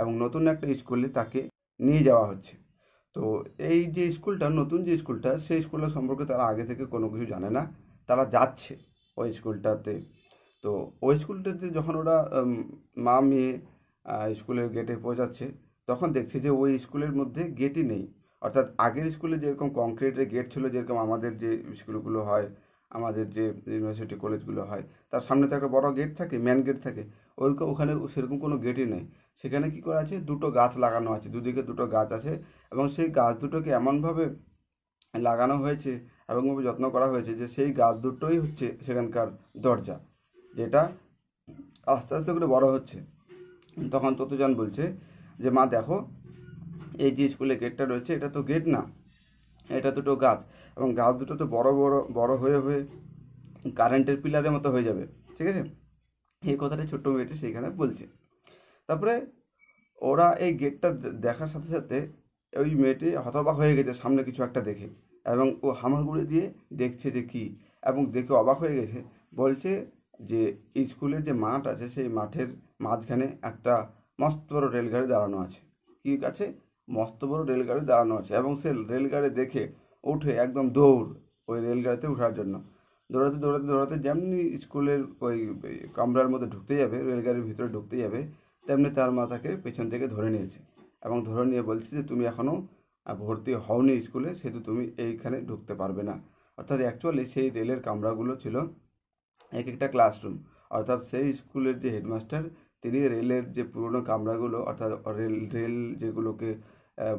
এবং নতুন একটা স্কুলে তাকে নিয়ে যাওয়া হচ্ছে তো এই যে স্কুলটা নতুন যে স্কুলটা সেই স্কুলটা সম্পর্কে তারা আগে থেকে কোনো কিছু জানে না তারা যাচ্ছে ওই স্কুলটাতে তো ওই স্কুলটাতে যখন ওরা মা মেয়ে স্কুলের গেটে পৌঁছাচ্ছে তখন দেখছি যে ওই স্কুলের মধ্যে গেটই নেই অর্থাৎ আগের স্কুলে যেরকম কংক্রিটের গেট ছিল যেরকম আমাদের যে স্কুলগুলো হয় আমাদের যে ইউনিভার্সিটি কলেজগুলো হয় তার সামনে তো একটা বড় গেট থাকে ম্যান গেট থাকে ওই ওখানে সেরকম কোনো গেটই নেই সেখানে কি করা আছে দুটো গাছ লাগানো আছে দুদিকে দুটো গাছ আছে এবং সেই গাছ দুটোকে এমনভাবে লাগানো হয়েছে এবং যত্ন করা হয়েছে যে সেই গাছ দুটোই হচ্ছে সেখানকার দরজা যেটা আস্তে আস্তে করে বড় হচ্ছে তখন ততজন বলছে যে মা দেখো এই যে স্কুলে গেটটা রয়েছে এটা তো গেট না এটা দুটো গাছ এবং গাছ দুটো তো বড় বড় বড় হয়ে হয়ে কারেন্টের পিলারের মতো হয়ে যাবে ঠিক আছে এই কথাটা ছোট্ট মেয়েটি সেইখানে বলছে তারপরে ওরা এই গেটটা দেখার সাথে সাথে ওই মেয়েটি হতবাক হয়ে গেছে সামনে কিছু একটা দেখে এবং ও হামাগুড়ি দিয়ে দেখছে যে কি এবং দেখে অবাক হয়ে গেছে বলছে যে স্কুলের যে মাঠ আছে সেই মাঠের মাঝখানে একটা মস্ত বড় রেলগাড়ি দাঁড়ানো আছে কি আছে মস্ত বড় রেলগাড়ি দাঁড়ানো আছে এবং সে রেলগাড়ি দেখে উঠে একদম দৌড় ওই রেলগাড়িতে ওঠার জন্য দৌড়াতে দৌড়াতে দৌড়াতে যেমনি স্কুলের ওই কামরার মধ্যে ঢুকতে যাবে রেলগাড়ির ভিতরে ঢুকতে যাবে তেমনি তার মা তাকে পেছন থেকে ধরে নিয়েছে এবং ধরে নিয়ে বলছে যে তুমি এখনও ভর্তি হওনি স্কুলে সেহেতু তুমি এইখানে ঢুকতে পারবে না অর্থাৎ অ্যাকচুয়ালি সেই রেলের কামরাগুলো ছিল এক একটা ক্লাসরুম অর্থাৎ সেই স্কুলের যে হেডমাস্টার তিনি রেলের যে পুরনো কামরাগুলো অর্থাৎ রেল রেল যেগুলোকে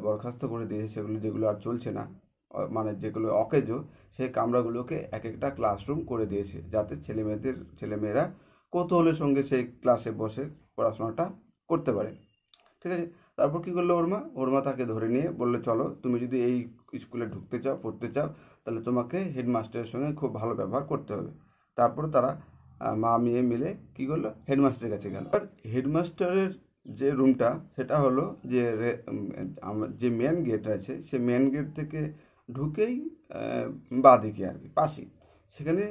বরখাস্ত করে দিয়েছে সেগুলো যেগুলো আর চলছে না মানে যেগুলো অকেজ সেই কামরাগুলোকে এক একটা ক্লাসরুম করে দিয়েছে যাতে ছেলেমেয়েদের ছেলেমেয়েরা কৌতূহলের সঙ্গে সেই ক্লাসে বসে পড়াশোনাটা করতে পারে ঠিক আছে তারপর কী করলো ওর মা ওর মা তাকে ধরে নিয়ে বললে চলো তুমি যদি এই স্কুলে ঢুকতে চাও পড়তে চাও তাহলে তোমাকে হেডমাস্টারের সঙ্গে খুব ভালো ব্যবহার করতে হবে তারপর তারা মা মেয়ে মিলে কি করলো হেডমাস্টারের কাছে গেল আর হেডমাস্টারের যে রুমটা সেটা হলো যে যে মেন গেট আছে সে মেন গেট থেকে ঢুকেই বাঁ দিকে আর কি পাশেই সেখানে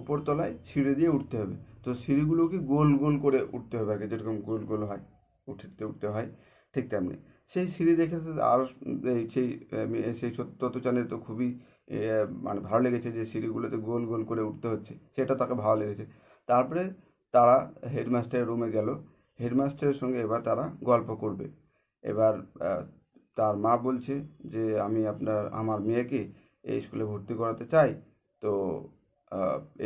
উপরতলায় ছিঁড়ে দিয়ে উঠতে হবে তো সিঁড়িগুলোকে গোল গোল করে উঠতে হবে আর কি যেরকম গোল গোল হয় উঠতে উঠতে হয় ঠিক তেমনি সেই সিঁড়ি দেখে আর সেই সেই চানের তো খুবই মানে ভালো লেগেছে যে সিঁড়িগুলোতে গোল গোল করে উঠতে হচ্ছে সেটা তাকে ভালো লেগেছে তারপরে তারা হেডমাস্টারের রুমে গেল হেডমাস্টারের সঙ্গে এবার তারা গল্প করবে এবার তার মা বলছে যে আমি আপনার আমার মেয়েকে এই স্কুলে ভর্তি করাতে চাই তো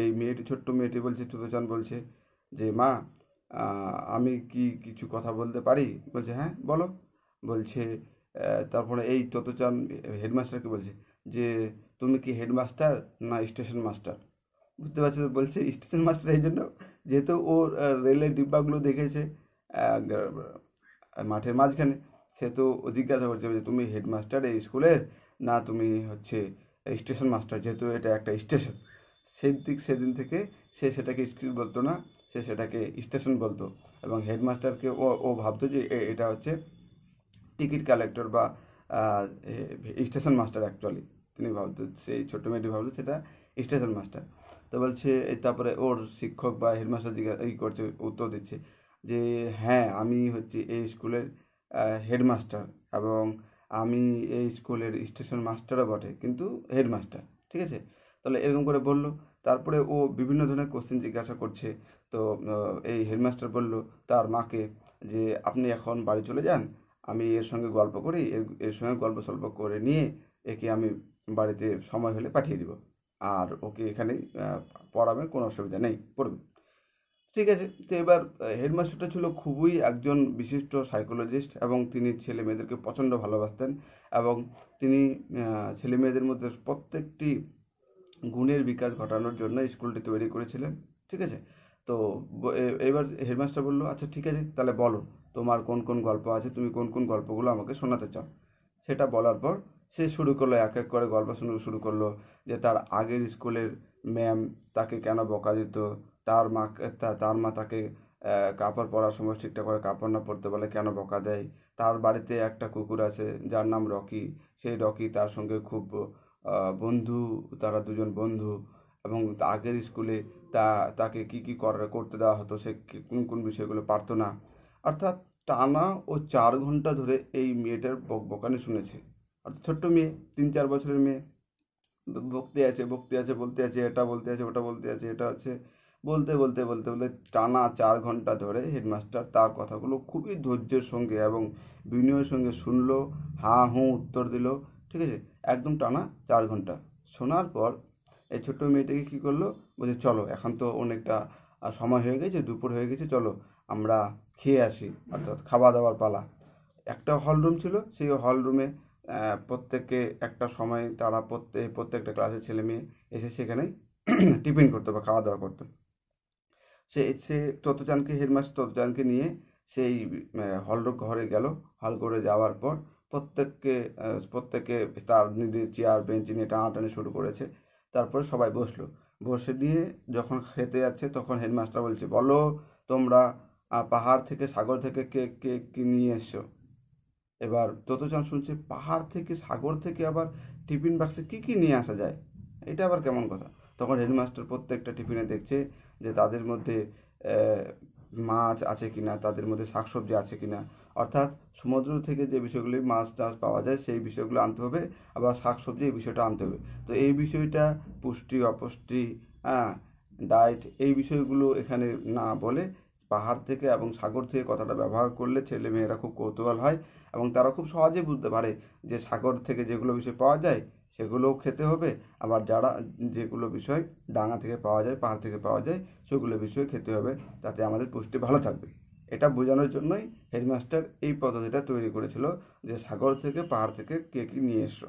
এই মেয়েটি ছোট্ট মেয়েটি বলছে টুতোচান বলছে যে মা আমি কি কিছু কথা বলতে পারি বলছে হ্যাঁ বলো বলছে তারপরে এই ততচান হেডমাস্টারকে বলছে যে তুমি কি হেডমাস্টার না স্টেশন মাস্টার বুঝতে পারছো বলছে স্টেশন মাস্টার এই জন্য যেহেতু ও রেলের ডিব্বাগুলো দেখেছে মাঠের মাঝখানে সে তো জিজ্ঞাসা করছে যে তুমি হেডমাস্টার এই স্কুলের না তুমি হচ্ছে স্টেশন মাস্টার যেহেতু এটা একটা স্টেশন সেই দিক সেদিন থেকে সে সেটাকে স্কুল বলতো না সে সেটাকে স্টেশন বলতো এবং হেডমাস্টারকে ও ও ভাবতো যে এটা হচ্ছে টিকিট কালেক্টর বা স্টেশন মাস্টার অ্যাকচুয়ালি তিনি ভাবতো সেই ছোটো মেয়েটি ভাবতো সেটা স্টেশন মাস্টার তো বলছে তারপরে ওর শিক্ষক বা হেডমাস্টার জিজ্ঞাসা করছে উত্তর দিচ্ছে যে হ্যাঁ আমি হচ্ছে এই স্কুলের হেডমাস্টার এবং আমি এই স্কুলের স্টেশন মাস্টারও বটে কিন্তু হেডমাস্টার ঠিক আছে তাহলে এরকম করে বলল তারপরে ও বিভিন্ন ধরনের কোশ্চেন জিজ্ঞাসা করছে তো এই হেডমাস্টার বলল তার মাকে যে আপনি এখন বাড়ি চলে যান আমি এর সঙ্গে গল্প করি এর এর সঙ্গে গল্প সল্প করে নিয়ে একে আমি বাড়িতে সময় হলে পাঠিয়ে দিব আর ওকে এখানে পড়াবে কোনো অসুবিধা নেই পড়বে ঠিক আছে তো এবার হেডমাস্টারটা ছিল খুবই একজন বিশিষ্ট সাইকোলজিস্ট এবং তিনি ছেলে মেয়েদেরকে প্রচণ্ড ভালোবাসতেন এবং তিনি ছেলে মেয়েদের মধ্যে প্রত্যেকটি গুণের বিকাশ ঘটানোর জন্য স্কুলটি তৈরি করেছিলেন ঠিক আছে তো এবার হেডমাস্টার বললো আচ্ছা ঠিক আছে তাহলে বলো তোমার কোন কোন গল্প আছে তুমি কোন কোন গল্পগুলো আমাকে শোনাতে চাও সেটা বলার পর সে শুরু করলো এক এক করে গল্প শুনে শুরু করলো যে তার আগের স্কুলের ম্যাম তাকে কেন বকা দিত তার মা তার মা তাকে কাপড় পরার সময় ঠিকঠাক করে কাপড় না পরতে বলে কেন বকা দেয় তার বাড়িতে একটা কুকুর আছে যার নাম রকি সেই রকি তার সঙ্গে খুব বন্ধু তারা দুজন বন্ধু এবং আগের স্কুলে তা তাকে কি কি করতে দেওয়া হতো সে কোন কোন বিষয়গুলো পারতো না অর্থাৎ টানা ও চার ঘন্টা ধরে এই মেয়েটার বকবকানি শুনেছে অর্থাৎ ছোট্ট মেয়ে তিন চার বছরের মেয়ে বকতে আছে বকতে আছে বলতে আছে এটা বলতে আছে ওটা বলতে আছে এটা আছে বলতে বলতে বলতে বলতে টানা চার ঘন্টা ধরে হেডমাস্টার তার কথাগুলো খুবই ধৈর্যের সঙ্গে এবং বিনয়ের সঙ্গে শুনলো হাঁ হুঁ উত্তর দিল ঠিক আছে একদম টানা চার ঘন্টা শোনার পর এই ছোট্ট মেয়েটাকে কী করলো বলছে চলো এখন তো অনেকটা সময় হয়ে গেছে দুপুর হয়ে গেছে চলো আমরা খেয়ে আসি অর্থাৎ খাওয়া দাওয়ার পালা একটা হল রুম ছিল সেই হল রুমে প্রত্যেককে একটা সময় তারা প্রত্যেক প্রত্যেকটা ক্লাসের ছেলে মেয়ে এসে সেখানে টিফিন করতো বা খাওয়া দাওয়া করতো সে সে ততজনকে হেডমাস্টার ততজনকে নিয়ে সেই হল ঘরে গেল হল ঘরে যাওয়ার পর প্রত্যেককে প্রত্যেকে তার নিজের চেয়ার বেঞ্চি নিয়ে টানাটানি শুরু করেছে তারপরে সবাই বসলো বসে নিয়ে যখন খেতে যাচ্ছে তখন হেডমাস্টার বলছে বলো তোমরা পাহাড় থেকে সাগর থেকে কে কে কি নিয়ে এসছো এবার যতজন শুনছে পাহাড় থেকে সাগর থেকে আবার টিফিন বাক্সে কী কী নিয়ে আসা যায় এটা আবার কেমন কথা তখন হেডমাস্টার প্রত্যেকটা টিফিনে দেখছে যে তাদের মধ্যে মাছ আছে কিনা তাদের মধ্যে শাকসবজি আছে কিনা অর্থাৎ সমুদ্র থেকে যে বিষয়গুলি মাছ টাছ পাওয়া যায় সেই বিষয়গুলো আনতে হবে আবার শাকসবজি এই বিষয়টা আনতে হবে তো এই বিষয়টা পুষ্টি অপুষ্টি হ্যাঁ ডায়েট এই বিষয়গুলো এখানে না বলে পাহাড় থেকে এবং সাগর থেকে কথাটা ব্যবহার করলে ছেলে মেয়েরা খুব কৌতূহল হয় এবং তারা খুব সহজে বুঝতে পারে যে সাগর থেকে যেগুলো বিষয় পাওয়া যায় সেগুলোও খেতে হবে আবার যারা যেগুলো বিষয় ডাঙা থেকে পাওয়া যায় পাহাড় থেকে পাওয়া যায় সেগুলো বিষয় খেতে হবে তাতে আমাদের পুষ্টি ভালো থাকবে এটা বোঝানোর জন্যই হেডমাস্টার এই পদ্ধতিটা তৈরি করেছিল যে সাগর থেকে পাহাড় থেকে কে কী নিয়ে এসো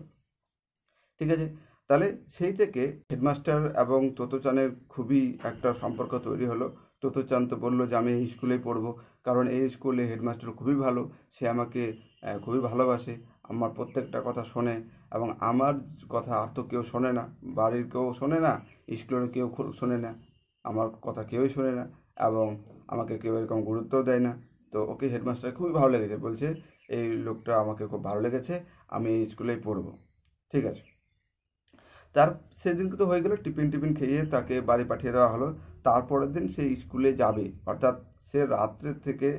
ঠিক আছে তাহলে সেই থেকে হেডমাস্টার এবং তোতোচানের খুবই একটা সম্পর্ক তৈরি হলো তোতোচান তো বললো যে আমি এই স্কুলে পড়বো কারণ এই স্কুলে হেডমাস্টার খুবই ভালো সে আমাকে খুবই ভালোবাসে আমার প্রত্যেকটা কথা শোনে এবং আমার কথা আর তো কেউ শোনে না বাড়ির কেউ শোনে না স্কুলের কেউ শোনে না আমার কথা কেউই শোনে না এবং আমাকে কেউ এরকম গুরুত্বও দেয় না তো ওকে হেডমাস্টার খুবই ভালো লেগেছে বলছে এই লোকটা আমাকে খুব ভালো লেগেছে আমি এই স্কুলেই পড়বো ঠিক আছে তার সেদিনকে তো হয়ে গেলো টিফিন টিফিন খেয়ে তাকে বাড়ি পাঠিয়ে দেওয়া হলো তারপরের দিন সে স্কুলে যাবে অর্থাৎ সে রাত্রে থেকে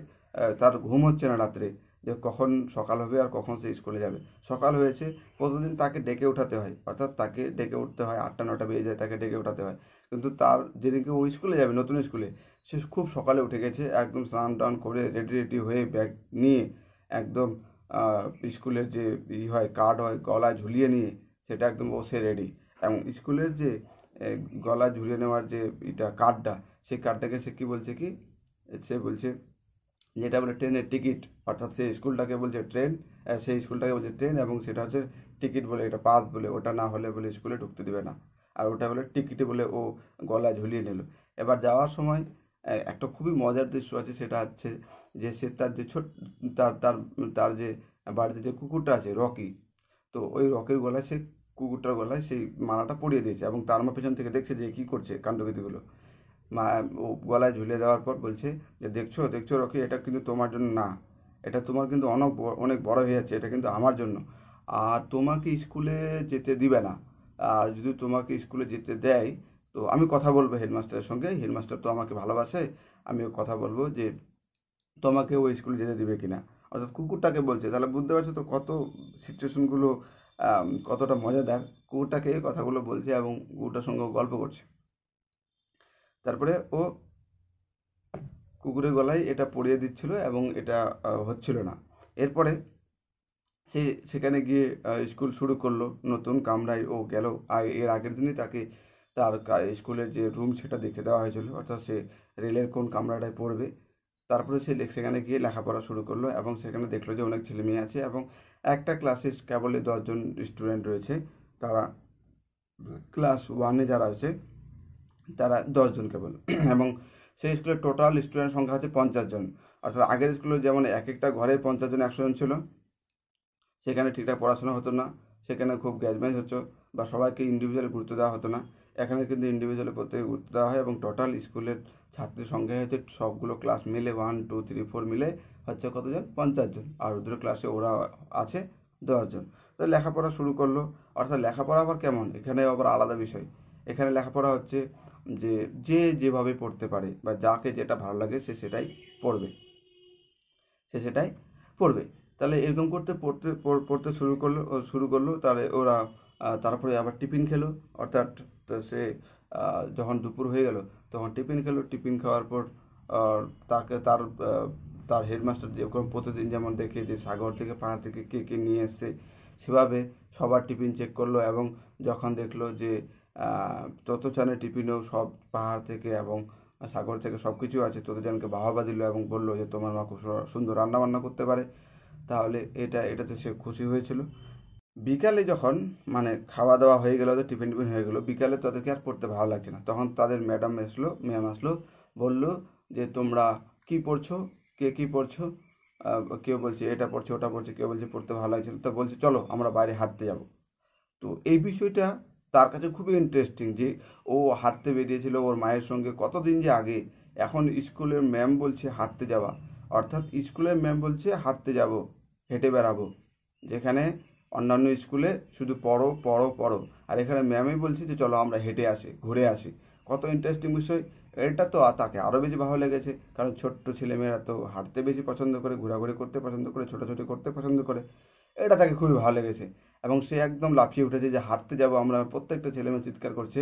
তার ঘুম হচ্ছে না রাত্রে যে কখন সকাল হবে আর কখন সে স্কুলে যাবে সকাল হয়েছে প্রতিদিন তাকে ডেকে ওঠাতে হয় অর্থাৎ তাকে ডেকে উঠতে হয় আটটা নটা বেজে যায় তাকে ডেকে ওঠাতে হয় কিন্তু তার যেদিনকে ও স্কুলে যাবে নতুন স্কুলে সে খুব সকালে উঠে গেছে একদম স্নান টান করে রেডি রেডি হয়ে ব্যাগ নিয়ে একদম স্কুলের যে ই হয় কার্ড হয় গলা ঝুলিয়ে নিয়ে সেটা একদম বসে রেডি এবং স্কুলের যে গলা ঝুলিয়ে নেওয়ার যে এটা কার্ডটা সেই কার্ডটাকে সে কী বলছে কি সে বলছে যেটা বলে ট্রেনের টিকিট অর্থাৎ সেই স্কুলটাকে বলছে ট্রেন সেই স্কুলটাকে বলছে ট্রেন এবং সেটা হচ্ছে টিকিট বলে এটা পাস বলে ওটা না হলে বলে স্কুলে ঢুকতে দেবে না আর ওটা বলে টিকিট বলে ও গলা ঝুলিয়ে নিল এবার যাওয়ার সময় একটা খুবই মজার দৃশ্য আছে সেটা হচ্ছে যে সে তার যে ছোট তার তার তার যে বাড়িতে যে কুকুরটা আছে রকি তো ওই রকির গলায় সে কুকুরটার গলায় সেই মালাটা পরিয়ে দিয়েছে এবং তার মা পেছন থেকে দেখছে যে কী করছে কাণ্ডকৃতিগুলো মা ও গলায় ঝুলে দেওয়ার পর বলছে যে দেখছো দেখছো রকি এটা কিন্তু তোমার জন্য না এটা তোমার কিন্তু অনেক অনেক বড় হয়ে যাচ্ছে এটা কিন্তু আমার জন্য আর তোমাকে স্কুলে যেতে দিবে না আর যদি তোমাকে স্কুলে যেতে দেয় তো আমি কথা বলবো হেডমাস্টারের সঙ্গে হেডমাস্টার তো আমাকে ভালোবাসে আমি কথা বলবো যে তোমাকে ওই স্কুলে যেতে দেবে কিনা অর্থাৎ কুকুরটাকে বলছে তাহলে বুঝতে পারছো তো কত সিচুয়েশনগুলো কতটা মজাদার কুকুরটাকে এই কথাগুলো বলছে এবং কুকুরটার সঙ্গে গল্প করছে তারপরে ও কুকুরের গলায় এটা পরিয়ে দিচ্ছিল এবং এটা হচ্ছিল না এরপরে সে সেখানে গিয়ে স্কুল শুরু করলো নতুন কামরায় ও গেল আর এর আগের দিনে তাকে তার স্কুলের যে রুম সেটা দেখে দেওয়া হয়েছিল অর্থাৎ সে রেলের কোন কামরাটায় পড়বে তারপরে সে সেখানে গিয়ে লেখাপড়া শুরু করলো এবং সেখানে দেখলো যে অনেক ছেলে মেয়ে আছে এবং একটা ক্লাসে কেবল দশজন স্টুডেন্ট রয়েছে তারা ক্লাস ওয়ানে যারা আছে তারা দশজন কেবল এবং সেই স্কুলের টোটাল স্টুডেন্ট সংখ্যা হচ্ছে পঞ্চাশ জন অর্থাৎ আগের স্কুলে যেমন এক একটা ঘরে পঞ্চাশ জন একশো জন ছিল সেখানে ঠিকঠাক পড়াশোনা হতো না সেখানে খুব গ্যাজমেজ হতো বা সবাইকে ইন্ডিভিজুয়াল গুরুত্ব দেওয়া হতো না এখানে কিন্তু ইন্ডিভিজুয়ালি প্রত্যেকে গুরুত্ব দেওয়া হয় এবং টোটাল স্কুলের ছাত্রীর সঙ্গে হচ্ছে সবগুলো ক্লাস মিলে ওয়ান টু থ্রি ফোর মিলে হচ্ছে কতজন পঞ্চাশ জন আর ওদের ক্লাসে ওরা আছে দশজন তো লেখাপড়া শুরু করলো অর্থাৎ লেখাপড়া আবার কেমন এখানে আবার আলাদা বিষয় এখানে লেখাপড়া হচ্ছে যে যে যেভাবে পড়তে পারে বা যাকে যেটা ভালো লাগে সে সেটাই পড়বে সে সেটাই পড়বে তাহলে এরকম করতে পড়তে পড়তে শুরু করলো শুরু করলো তাহলে ওরা তারপরে আবার টিফিন খেলো অর্থাৎ তো সে যখন দুপুর হয়ে গেল তখন টিফিন খেলো টিফিন খাওয়ার পর তাকে তার তার হেডমাস্টার যেরকম প্রতিদিন যেমন দেখে যে সাগর থেকে পাহাড় থেকে কে কে নিয়ে এসছে সেভাবে সবার টিফিন চেক করলো এবং যখন দেখলো যে ততচানের টিফিনেও সব পাহাড় থেকে এবং সাগর থেকে সব কিছু আছে ততজনকে বাহবা দিল এবং বললো যে তোমার মা খুব সুন্দর রান্নাবান্না করতে পারে তাহলে এটা এটাতে সে খুশি হয়েছিল বিকালে যখন মানে খাওয়া দাওয়া হয়ে গেল টিফিন টিফিন হয়ে গেলো বিকালে তাদেরকে আর পড়তে ভালো লাগছে না তখন তাদের ম্যাডাম আসলো ম্যাম আসলো বলল যে তোমরা কি পড়ছো কে কি পড়ছো কেউ বলছে এটা পড়ছে ওটা পড়ছে কেউ বলছে পড়তে ভালো লাগছে না তো বলছে চলো আমরা বাইরে হাঁটতে যাব তো এই বিষয়টা তার কাছে খুবই ইন্টারেস্টিং যে ও হাঁটতে বেরিয়েছিল ওর মায়ের সঙ্গে কতদিন যে আগে এখন স্কুলের ম্যাম বলছে হাঁটতে যাওয়া অর্থাৎ স্কুলের ম্যাম বলছে হাঁটতে যাব হেঁটে বেড়াবো যেখানে অন্যান্য স্কুলে শুধু পড়ো পড়ো পড়ো আর এখানে ম্যামই বলছি যে চলো আমরা হেঁটে আসি ঘুরে আসি কত ইন্টারেস্টিং বিষয় এটা তো তাকে আরও বেশি ভালো লেগেছে কারণ ছোট্ট ছেলেমেয়েরা তো হাঁটতে বেশি পছন্দ করে ঘোরাঘুরি করতে পছন্দ করে ছোটাছুটি করতে পছন্দ করে এটা তাকে খুবই ভালো লেগেছে এবং সে একদম লাফিয়ে উঠেছে যে হাঁটতে যাব আমরা প্রত্যেকটা ছেলেমেয়ে চিৎকার করছে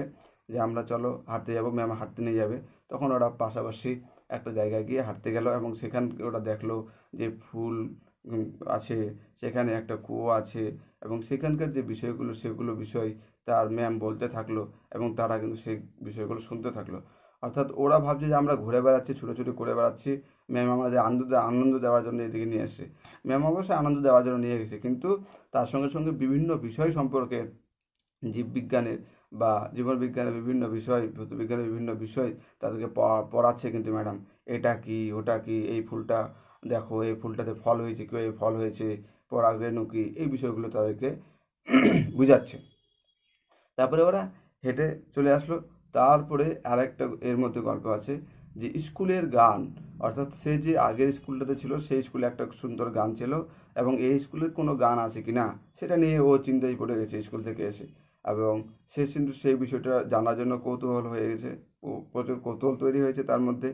যে আমরা চলো হাঁটতে যাবো ম্যাম হাঁটতে নিয়ে যাবে তখন ওরা পাশাপাশি একটা জায়গায় গিয়ে হাঁটতে গেল এবং সেখান ওরা দেখলো যে ফুল আছে সেখানে একটা কুয়ো আছে এবং সেখানকার যে বিষয়গুলো সেগুলো বিষয় তার ম্যাম বলতে থাকলো এবং তারা কিন্তু সেই বিষয়গুলো শুনতে থাকলো অর্থাৎ ওরা ভাবছে যে আমরা ঘুরে বেড়াচ্ছি ছুটোছুটি করে বেড়াচ্ছি ম্যাম আমাদের আনন্দ আনন্দ দেওয়ার জন্য এদিকে নিয়ে এসছে ম্যাম অবশ্যই আনন্দ দেওয়ার জন্য নিয়ে গেছে কিন্তু তার সঙ্গে সঙ্গে বিভিন্ন বিষয় সম্পর্কে জীববিজ্ঞানের বা জীবনবিজ্ঞানের বিভিন্ন বিষয় ভৌতবিজ্ঞানের বিভিন্ন বিষয় তাদেরকে পড়াচ্ছে কিন্তু ম্যাডাম এটা কি ওটা কি এই ফুলটা দেখো এই ফুলটাতে ফল হয়েছে কেউ এই ফল হয়েছে পরাগরেণু কী এই বিষয়গুলো তাদেরকে বুঝাচ্ছে তারপরে ওরা হেঁটে চলে আসলো তারপরে আর একটা এর মধ্যে গল্প আছে যে স্কুলের গান অর্থাৎ সে যে আগের স্কুলটাতে ছিল সেই স্কুলে একটা সুন্দর গান ছিল এবং এই স্কুলের কোনো গান আছে কি না সেটা নিয়ে ও চিন্তায় পড়ে গেছে স্কুল থেকে এসে এবং সে কিন্তু সেই বিষয়টা জানার জন্য কৌতূহল হয়ে গেছে ও প্রচুর কৌতূহল তৈরি হয়েছে তার মধ্যে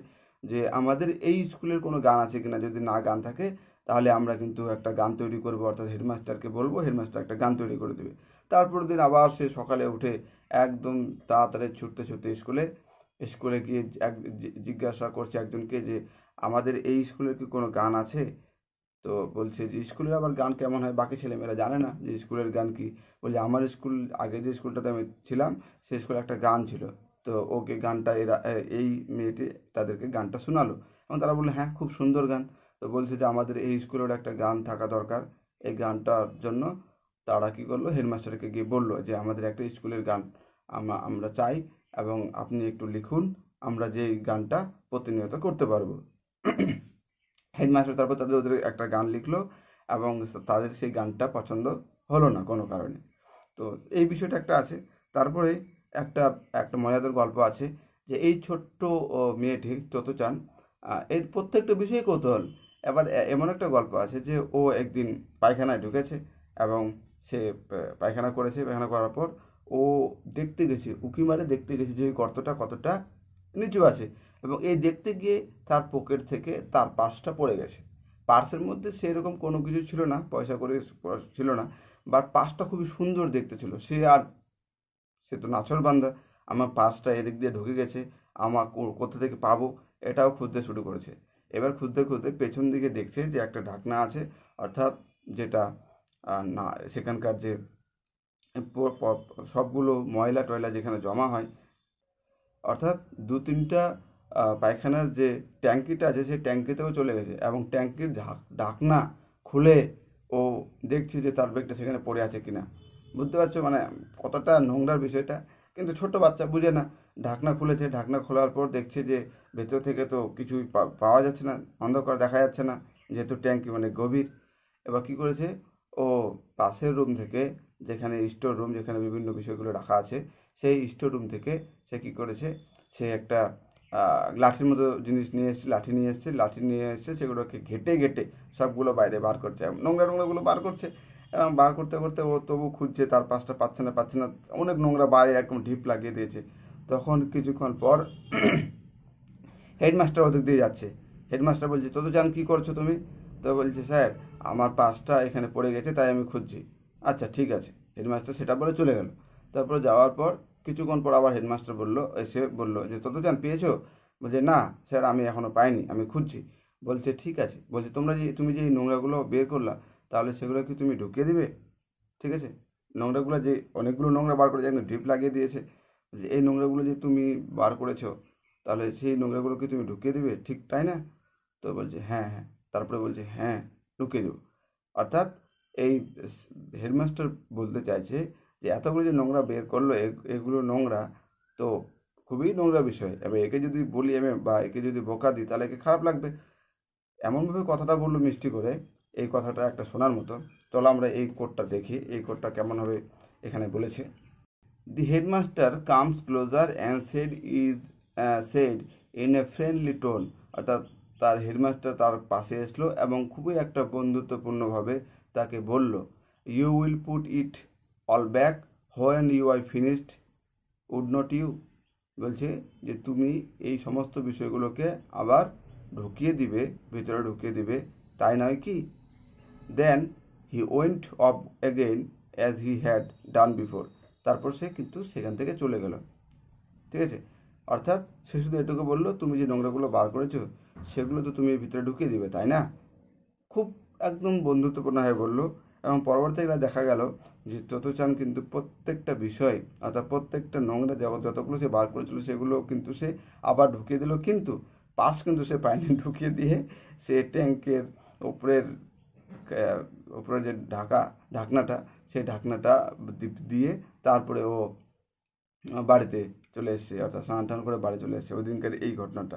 যে আমাদের এই স্কুলের কোনো গান আছে কিনা যদি না গান থাকে তাহলে আমরা কিন্তু একটা গান তৈরি করব অর্থাৎ হেডমাস্টারকে বলবো হেডমাস্টার একটা গান তৈরি করে দেবে তারপর দিন আবার সে সকালে উঠে একদম তাড়াতাড়ি ছুটতে ছুটতে স্কুলে স্কুলে গিয়ে এক জিজ্ঞাসা করছে একজনকে যে আমাদের এই স্কুলের কি কোনো গান আছে তো বলছে যে স্কুলের আবার গান কেমন হয় বাকি ছেলেমেয়েরা জানে না যে স্কুলের গান কি বলছে আমার স্কুল আগে যে স্কুলটাতে আমি ছিলাম সেই স্কুলে একটা গান ছিল তো ওকে গানটা এরা এই মেয়েটি তাদেরকে গানটা শোনালো এবং তারা বললো হ্যাঁ খুব সুন্দর গান তো বলছে যে আমাদের এই স্কুলের একটা গান থাকা দরকার এই গানটার জন্য তারা কী করলো হেডমাস্টারকে গিয়ে বললো যে আমাদের একটা স্কুলের গান আমরা আমরা চাই এবং আপনি একটু লিখুন আমরা যে গানটা প্রতিনিয়ত করতে পারবো হেডমাস্টার তারপর তাদের ওদের একটা গান লিখলো এবং তাদের সেই গানটা পছন্দ হলো না কোনো কারণে তো এই বিষয়টা একটা আছে তারপরে একটা একটা মজাদার গল্প আছে যে এই ছোট্ট মেয়েটি চান এর প্রত্যেকটা বিষয়ে কৌতূহল এবার এমন একটা গল্প আছে যে ও একদিন পায়খানায় ঢুকেছে এবং সে পায়খানা করেছে পায়খানা করার পর ও দেখতে গেছে উকি মারে দেখতে গেছে যে ওই গর্তটা কতটা নিচু আছে এবং এই দেখতে গিয়ে তার পকেট থেকে তার পার্সটা পড়ে গেছে পার্সের মধ্যে সেরকম কোনো কিছু ছিল না পয়সা করে ছিল না বাট পার্সটা খুবই সুন্দর দেখতে ছিল সে আর সে তো নাছর বান্দা আমার পাশটা এদিক দিয়ে ঢুকে গেছে আমার কোথা থেকে পাবো এটাও খুঁজতে শুরু করেছে এবার খুঁজতে খুঁজতে পেছন দিকে দেখছে যে একটা ঢাকনা আছে অর্থাৎ যেটা না সেখানকার যে সবগুলো ময়লা টয়লা যেখানে জমা হয় অর্থাৎ দু তিনটা পায়খানার যে ট্যাঙ্কিটা আছে সেই ট্যাঙ্কিতেও চলে গেছে এবং ট্যাঙ্কির ঢাকনা খুলে ও দেখছে যে তার ব্যাগটা সেখানে পড়ে আছে কিনা বুঝতে পারছো মানে কতটা নোংরার বিষয়টা কিন্তু ছোট বাচ্চা বুঝে না ঢাকনা খুলেছে ঢাকনা খোলার পর দেখছে যে ভেতর থেকে তো কিছুই পাওয়া যাচ্ছে না অন্ধকার দেখা যাচ্ছে না যেহেতু ট্যাঙ্কি মানে গভীর এবার কি করেছে ও পাশের রুম থেকে যেখানে স্টোর রুম যেখানে বিভিন্ন বিষয়গুলো রাখা আছে সেই স্টোর রুম থেকে সে কি করেছে সে একটা লাঠির মতো জিনিস নিয়ে এসছে লাঠি নিয়ে এসছে লাঠি নিয়ে এসছে সেগুলোকে ঘেটে ঘেটে সবগুলো বাইরে বার করছে নোংরা নোংরাগুলো বার করছে এবং বার করতে করতে ও তবু খুঁজছে তার পাশটা পাচ্ছে না পাচ্ছে না অনেক নোংরা বাড়ি একদম ঢিপ লাগিয়ে দিয়েছে তখন কিছুক্ষণ পর হেডমাস্টার ওদের দিয়ে যাচ্ছে হেডমাস্টার বলছে তত জান কী করছো তুমি তো বলছে স্যার আমার পাশটা এখানে পড়ে গেছে তাই আমি খুঁজছি আচ্ছা ঠিক আছে হেডমাস্টার সেটা বলে চলে গেল তারপর যাওয়ার পর কিছুক্ষণ পর আবার হেডমাস্টার বললো এসে বললো যে তত জান পেয়েছো বলছে না স্যার আমি এখনও পাইনি আমি খুঁজছি বলছে ঠিক আছে বলছে তোমরা যে তুমি যে নোংরাগুলো বের করলা তাহলে সেগুলো কি তুমি ঢুকিয়ে দিবে ঠিক আছে নোংরাগুলো যে অনেকগুলো নোংরা বার করে যে ড্রিপ লাগিয়ে দিয়েছে যে এই নোংরাগুলো যে তুমি বার করেছো তাহলে সেই নোংরাগুলো কি তুমি ঢুকিয়ে দিবে ঠিক তাই না তো বলছে হ্যাঁ হ্যাঁ তারপরে বলছে হ্যাঁ ঢুকিয়ে দেবো অর্থাৎ এই হেডমাস্টার বলতে চাইছে যে এতগুলো যে নোংরা বের করলো এগুলো নোংরা তো খুবই নোংরা বিষয় এবার একে যদি বলি আমি বা একে যদি বোকা দিই তাহলে একে খারাপ লাগবে এমনভাবে কথাটা বললো মিষ্টি করে এই কথাটা একটা শোনার মতো চলো আমরা এই কোডটা দেখি এই কোডটা কেমনভাবে এখানে বলেছে the headmaster comes closer and said is said in a friendly tone অর্থাৎ তার হেডমাস্টার তার পাশে এসলো এবং খুবই একটা বন্ধুত্বপূর্ণভাবে তাকে বলল you will put it all back when you I finished would not you বলছে যে তুমি এই সমস্ত বিষয়গুলোকে আবার ঢুকিয়ে দিবে ভিতরে ঢুকিয়ে দিবে তাই নয় কি then he went off again as he had done before তারপর সে কিন্তু সেখান থেকে চলে গেল ঠিক আছে অর্থাৎ সে শুধু এটুকু বললো তুমি যে নোংরাগুলো বার করেছো সেগুলো তো তুমি ভিতরে ঢুকিয়ে দিবে তাই না খুব একদম বন্ধুত্বপূর্ণ হয়ে বললো এবং পরবর্তীকালে দেখা গেল যে চান কিন্তু প্রত্যেকটা বিষয় অর্থাৎ প্রত্যেকটা নোংরা জগৎ যতগুলো সে বার করেছিল সেগুলো কিন্তু সে আবার ঢুকিয়ে দিল কিন্তু পাশ কিন্তু সে পায়নি ঢুকিয়ে দিয়ে সে ট্যাঙ্কের উপরের ওপরে যে ঢাকা ঢাকনাটা সেই ঢাকনাটা দিয়ে তারপরে ও বাড়িতে চলে এসছে অর্থাৎ স্নান টান করে বাড়ি চলে এসছে ওই দিনকার এই ঘটনাটা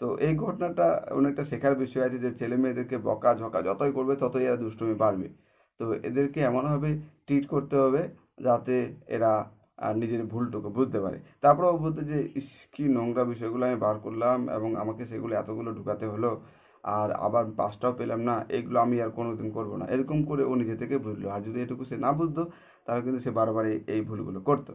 তো এই ঘটনাটা অনেকটা শেখার বিষয় আছে যে ছেলে মেয়েদেরকে বকা ঝকা যতই করবে ততই এরা দুষ্টমি বাড়বে তো এদেরকে এমনভাবে ট্রিট করতে হবে যাতে এরা আর নিজের ভুলটুকু বুঝতে পারে তারপরে ও বলতে যে ইস কি নোংরা বিষয়গুলো আমি বার করলাম এবং আমাকে সেগুলো এতগুলো ঢুকাতে হলো আর আবার পাঁচটাও পেলাম না এগুলো আমি আর কোনোদিন করবো না এরকম করে ও নিজে থেকে বুঝলো আর যদি এটুকু সে না বুঝতো তাহলে কিন্তু সে বারবার এই ভুলগুলো করতো